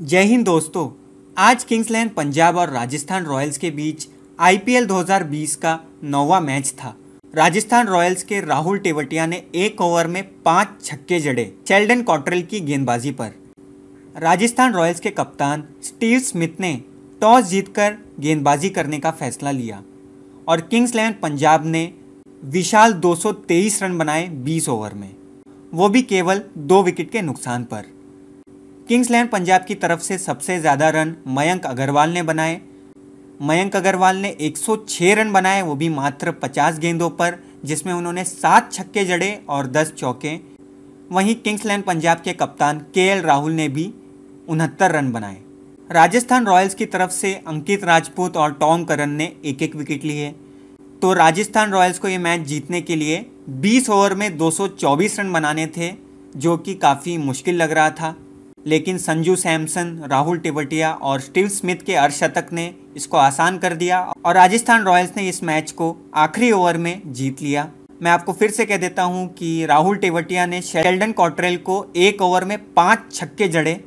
जय हिंद दोस्तों आज किंग्स लैंड पंजाब और राजस्थान रॉयल्स के बीच आईपीएल 2020 का नौवा मैच था राजस्थान रॉयल्स के राहुल टेवटिया ने एक ओवर में पांच छक्के जड़े चेल्डन कॉटरल की गेंदबाजी पर राजस्थान रॉयल्स के कप्तान स्टीव स्मिथ ने टॉस जीतकर गेंदबाजी करने का फैसला लिया और किंग्स इलेवन पंजाब ने विशाल 223 रन बनाए 20 ओवर में वो भी केवल दो विकेट के नुकसान पर किंग्सलैंड पंजाब की तरफ से सबसे ज़्यादा रन मयंक अग्रवाल ने बनाए मयंक अग्रवाल ने 106 रन बनाए वो भी मात्र 50 गेंदों पर जिसमें उन्होंने सात छक्के जड़े और 10 चौके वहीं किंग्सलैंड पंजाब के कप्तान के राहुल ने भी उनहत्तर रन बनाए राजस्थान रॉयल्स की तरफ से अंकित राजपूत और टॉम करन ने एक एक विकेट लिए तो राजस्थान रॉयल्स को ये मैच जीतने के लिए 20 ओवर में 224 रन बनाने थे जो कि काफ़ी मुश्किल लग रहा था लेकिन संजू सैमसन राहुल टिवटिया और स्टीव स्मिथ के अर्धशतक ने इसको आसान कर दिया और राजस्थान रॉयल्स ने इस मैच को आखिरी ओवर में जीत लिया मैं आपको फिर से कह देता हूं कि राहुल टेवटिया ने शेल्डन कॉटरेल को एक ओवर में पाँच छक्के जड़े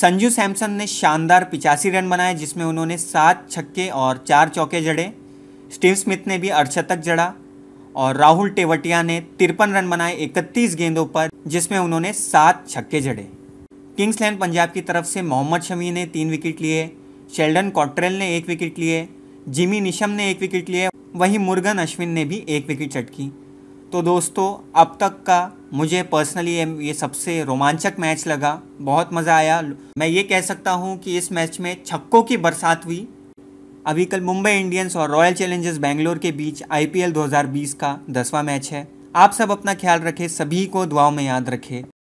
संजू सैमसन ने शानदार पिचासी रन बनाए जिसमें उन्होंने सात छक्के और चार चौके जड़े स्टीव स्मिथ ने भी अर्धशतक जड़ा और राहुल टेवटिया ने तिरपन रन बनाए इकतीस गेंदों पर जिसमें उन्होंने सात छक्के जड़े किंग्स लैंड पंजाब की तरफ से मोहम्मद शमी ने तीन विकेट लिए शेल्डन कॉट्रेल ने एक विकेट लिए जिमी निशम ने एक विकेट लिए वहीं मुर्गन अश्विन ने भी एक विकेट चटकी तो दोस्तों अब तक का मुझे पर्सनली ये सबसे रोमांचक मैच लगा बहुत मज़ा आया मैं ये कह सकता हूँ कि इस मैच में छक्कों की बरसात हुई अभी कल मुंबई इंडियंस और रॉयल चैलेंजर्स बेंगलोर के बीच आईपीएल 2020 का दसवां मैच है आप सब अपना ख्याल रखें सभी को दुआओं में याद रखें